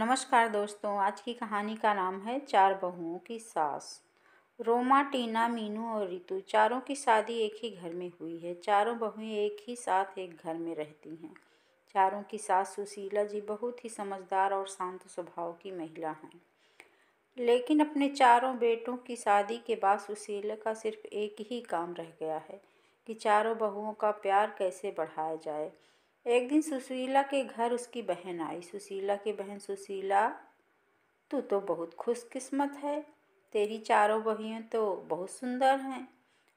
नमस्कार दोस्तों आज की कहानी का नाम है चार बहुओं की सास रोमा टीना मीनू और रितु चारों की शादी एक ही घर में हुई है चारों बहुएं एक ही साथ एक घर में रहती हैं चारों की सास सुशीला जी बहुत ही समझदार और शांत स्वभाव की महिला हैं लेकिन अपने चारों बेटों की शादी के बाद सुशीला का सिर्फ एक ही काम रह गया है कि चारों बहुओं का प्यार कैसे बढ़ाया जाए एक दिन सुशीला के घर उसकी बहन आई सुशीला की बहन सुशीला तू तो बहुत खुशकिस्मत है तेरी चारों बहियाँ तो बहुत सुंदर हैं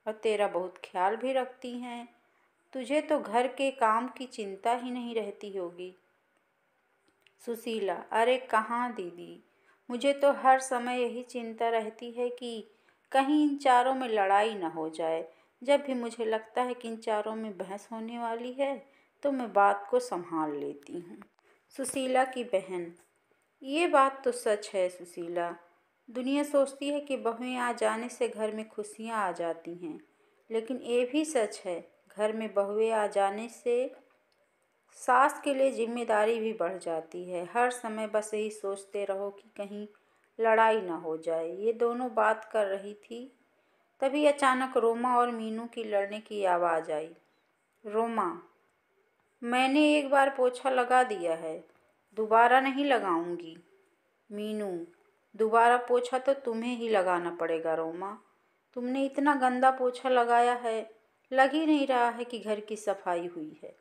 और तेरा बहुत ख्याल भी रखती हैं तुझे तो घर के काम की चिंता ही नहीं रहती होगी सुशीला अरे कहाँ दीदी मुझे तो हर समय यही चिंता रहती है कि कहीं इन चारों में लड़ाई ना हो जाए जब भी मुझे लगता है कि इन चारों में बहस होने वाली है तो मैं बात को संभाल लेती हूँ सुशीला की बहन ये बात तो सच है सुशीला दुनिया सोचती है कि बहुएं आ जाने से घर में खुशियाँ आ जाती हैं लेकिन ये भी सच है घर में बहुएं आ जाने से सास के लिए जिम्मेदारी भी बढ़ जाती है हर समय बस यही सोचते रहो कि कहीं लड़ाई ना हो जाए ये दोनों बात कर रही थी तभी अचानक रोमा और मीनू की लड़ने की आवाज़ आई रोमा मैंने एक बार पोछा लगा दिया है दोबारा नहीं लगाऊंगी मीनू दोबारा पोछा तो तुम्हें ही लगाना पड़ेगा रोमा तुमने इतना गंदा पोछा लगाया है लग ही नहीं रहा है कि घर की सफाई हुई है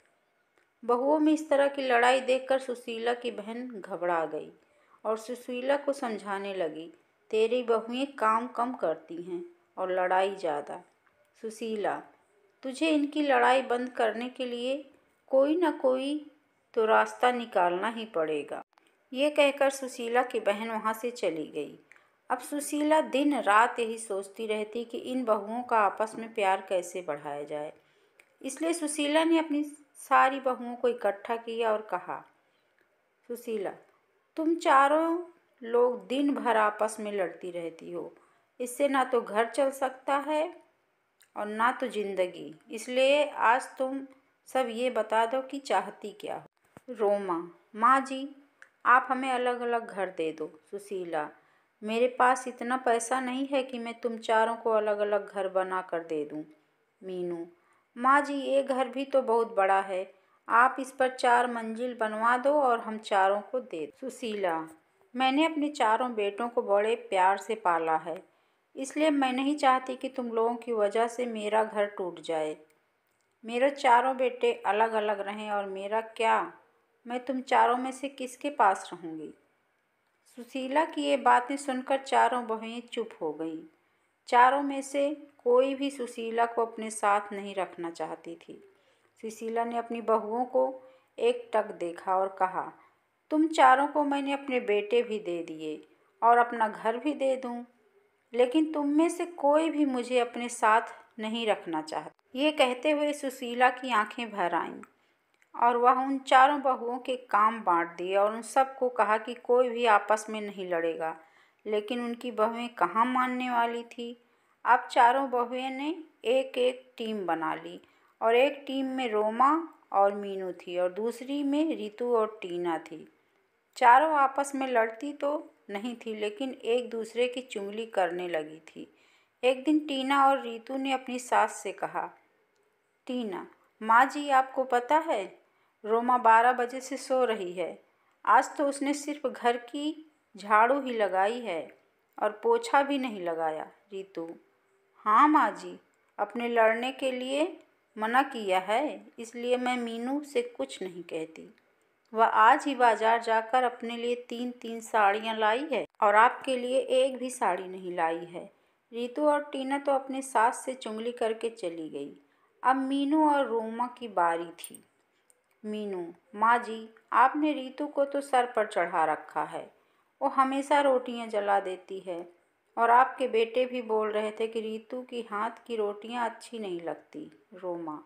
बहुओं में इस तरह की लड़ाई देखकर सुशीला की बहन घबरा गई और सुशीला को समझाने लगी तेरी बहुएं काम कम करती हैं और लड़ाई ज़्यादा सुशीला तुझे इनकी लड़ाई बंद करने के लिए कोई ना कोई तो रास्ता निकालना ही पड़ेगा ये कहकर सुशीला की बहन वहाँ से चली गई अब सुशीला दिन रात यही सोचती रहती कि इन बहुओं का आपस में प्यार कैसे बढ़ाया जाए इसलिए सुशीला ने अपनी सारी बहुओं को इकट्ठा किया और कहा सुशीला तुम चारों लोग दिन भर आपस में लड़ती रहती हो इससे ना तो घर चल सकता है और ना तो ज़िंदगी इसलिए आज तुम सब ये बता दो कि चाहती क्या हो रोमा माँ जी आप हमें अलग अलग घर दे दो सुशीला मेरे पास इतना पैसा नहीं है कि मैं तुम चारों को अलग अलग घर बना कर दे दूँ मीनू माँ जी ये घर भी तो बहुत बड़ा है आप इस पर चार मंजिल बनवा दो और हम चारों को दे दो सुशीला मैंने अपने चारों बेटों को बड़े प्यार से पाला है इसलिए मैं नहीं चाहती कि तुम लोगों की वजह से मेरा घर टूट जाए मेरे चारों बेटे अलग अलग रहें और मेरा क्या मैं तुम चारों में से किसके पास रहूँगी सुशीला की ये बातें सुनकर चारों बहुएँ चुप हो गईं चारों में से कोई भी सुशीला को अपने साथ नहीं रखना चाहती थी सुशीला ने अपनी बहुओं को एक टक देखा और कहा तुम चारों को मैंने अपने बेटे भी दे दिए और अपना घर भी दे दूं, लेकिन तुम में से कोई भी मुझे अपने साथ नहीं रखना चाहता ये कहते हुए सुशीला की आंखें भर आईं और वह उन चारों बहुओं के काम बांट दिए और उन सबको कहा कि कोई भी आपस में नहीं लड़ेगा लेकिन उनकी बहुएं कहाँ मानने वाली थी अब चारों बहुएं ने एक एक टीम बना ली और एक टीम में रोमा और मीनू थी और दूसरी में रितु और टीना थी चारों आपस में लड़ती तो नहीं थी लेकिन एक दूसरे की चुंगली करने लगी थी एक दिन टीना और रीतू ने अपनी सास से कहा टीना माँ जी आपको पता है रोमा बारह बजे से सो रही है आज तो उसने सिर्फ घर की झाड़ू ही लगाई है और पोछा भी नहीं लगाया रीतू हाँ माँ जी अपने लड़ने के लिए मना किया है इसलिए मैं मीनू से कुछ नहीं कहती वह आज ही बाजार जाकर अपने लिए तीन तीन साड़ियाँ लाई है और आपके लिए एक भी साड़ी नहीं लाई है रितु और टीना तो अपने सास से चुंगली करके चली गई अब मीनू और रोमा की बारी थी मीनू माँ जी आपने रितु को तो सर पर चढ़ा रखा है वो हमेशा रोटियां जला देती है और आपके बेटे भी बोल रहे थे कि रितु की हाथ की रोटियां अच्छी नहीं लगती रोमा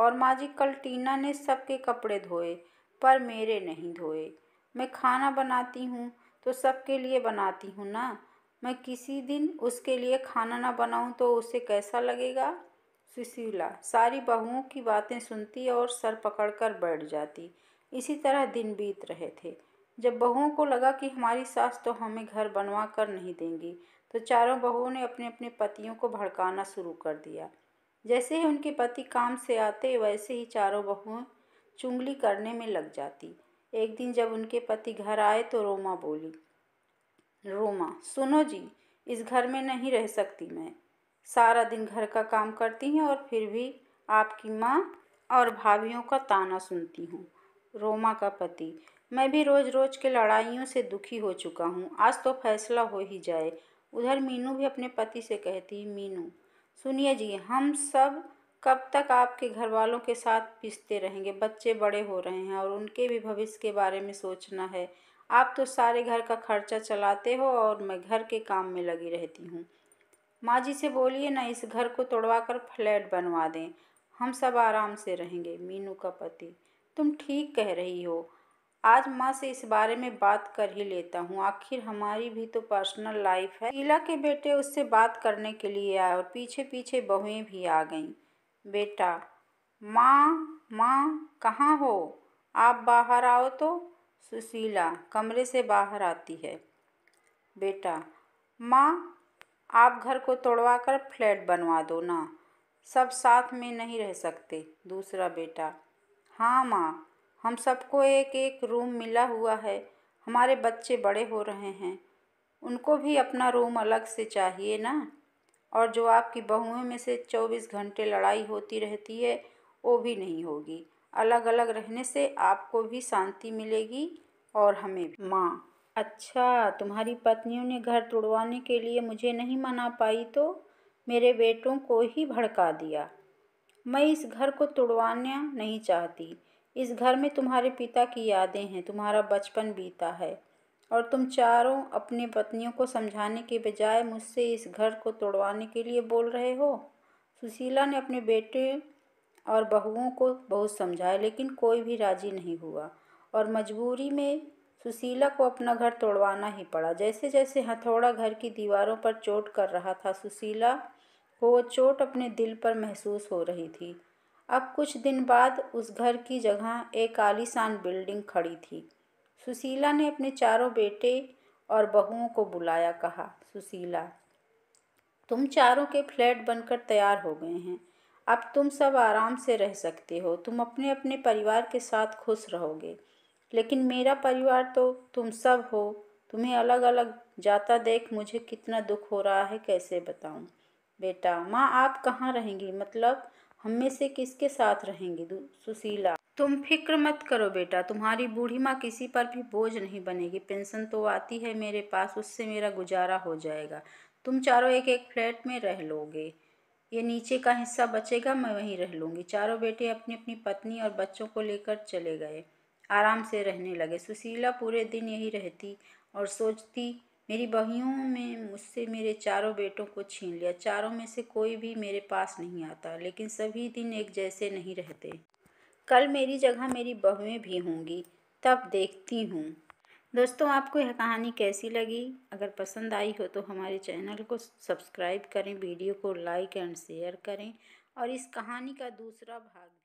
और माँ जी कल टीना ने सबके कपड़े धोए पर मेरे नहीं धोए मैं खाना बनाती हूँ तो सबके लिए बनाती हूँ ना मैं किसी दिन उसके लिए खाना ना बनाऊं तो उसे कैसा लगेगा सुशीला सारी बहुओं की बातें सुनती और सर पकड़कर बैठ जाती इसी तरह दिन बीत रहे थे जब बहुओं को लगा कि हमारी सास तो हमें घर बनवा कर नहीं देंगी तो चारों बहुओं ने अपने अपने पतियों को भड़काना शुरू कर दिया जैसे ही उनके पति काम से आते वैसे ही चारों बहुएं चुंगली करने में लग जाती एक दिन जब उनके पति घर आए तो रोमा बोली रोमा सुनो जी इस घर में नहीं रह सकती मैं सारा दिन घर का काम करती हैं और फिर भी आपकी माँ और भाभीियों का ताना सुनती हूँ रोमा का पति मैं भी रोज़ रोज़ के लड़ाइयों से दुखी हो चुका हूँ आज तो फैसला हो ही जाए उधर मीनू भी अपने पति से कहती मीनू सुनिए जी हम सब कब तक आपके घर वालों के साथ पिसते रहेंगे बच्चे बड़े हो रहे हैं और उनके भी भविष्य के बारे में सोचना है आप तो सारे घर का खर्चा चलाते हो और मैं घर के काम में लगी रहती हूँ माँ जी से बोलिए ना इस घर को तोड़वा कर फ्लैट बनवा दें हम सब आराम से रहेंगे मीनू का पति तुम ठीक कह रही हो आज माँ से इस बारे में बात कर ही लेता हूँ आखिर हमारी भी तो पर्सनल लाइफ है लीला के बेटे उससे बात करने के लिए आए और पीछे पीछे बहुएं भी आ गईं बेटा माँ माँ कहाँ हो आप बाहर आओ तो सुशीला कमरे से बाहर आती है बेटा माँ आप घर को तोड़वा कर फ्लैट बनवा दो ना सब साथ में नहीं रह सकते दूसरा बेटा हाँ माँ हम सबको एक एक रूम मिला हुआ है हमारे बच्चे बड़े हो रहे हैं उनको भी अपना रूम अलग से चाहिए ना और जो आपकी बहुएं में से चौबीस घंटे लड़ाई होती रहती है वो भी नहीं होगी अलग अलग रहने से आपको भी शांति मिलेगी और हमें भी माँ अच्छा तुम्हारी पत्नियों ने घर तोड़वाने के लिए मुझे नहीं मना पाई तो मेरे बेटों को ही भड़का दिया मैं इस घर को तोड़वाना नहीं चाहती इस घर में तुम्हारे पिता की यादें हैं तुम्हारा बचपन बीता है और तुम चारों अपने पत्नियों को समझाने के बजाय मुझसे इस घर को तोड़वाने के लिए बोल रहे हो सुशीला ने अपने बेटे और बहुओं को बहुत समझाया लेकिन कोई भी राज़ी नहीं हुआ और मजबूरी में सुशीला को अपना घर तोड़वाना ही पड़ा जैसे जैसे हथौड़ा घर की दीवारों पर चोट कर रहा था सुशीला को वो चोट अपने दिल पर महसूस हो रही थी अब कुछ दिन बाद उस घर की जगह एक आलीशान बिल्डिंग खड़ी थी सुशीला ने अपने चारों बेटे और बहुओं को बुलाया कहा सुशीला तुम चारों के फ्लैट बनकर तैयार हो गए हैं अब तुम सब आराम से रह सकते हो तुम अपने अपने परिवार के साथ खुश रहोगे लेकिन मेरा परिवार तो तुम सब हो तुम्हें अलग अलग जाता देख मुझे कितना दुख हो रहा है कैसे बताऊं बेटा माँ आप कहाँ रहेंगी मतलब हम में से किसके साथ रहेंगी सुशीला तुम फिक्र मत करो बेटा तुम्हारी बूढ़ी माँ किसी पर भी बोझ नहीं बनेगी पेंशन तो आती है मेरे पास उससे मेरा गुजारा हो जाएगा तुम चारों एक एक फ्लैट में रह लोगे ये नीचे का हिस्सा बचेगा मैं वहीं रह लूँगी चारों बेटे अपनी अपनी पत्नी और बच्चों को लेकर चले गए आराम से रहने लगे सुशीला पूरे दिन यही रहती और सोचती मेरी बहियों में मुझसे मेरे चारों बेटों को छीन लिया चारों में से कोई भी मेरे पास नहीं आता लेकिन सभी दिन एक जैसे नहीं रहते कल मेरी जगह मेरी बहुएं भी होंगी तब देखती हूँ दोस्तों आपको यह कहानी कैसी लगी अगर पसंद आई हो तो हमारे चैनल को सब्सक्राइब करें वीडियो को लाइक एंड शेयर करें और इस कहानी का दूसरा भाग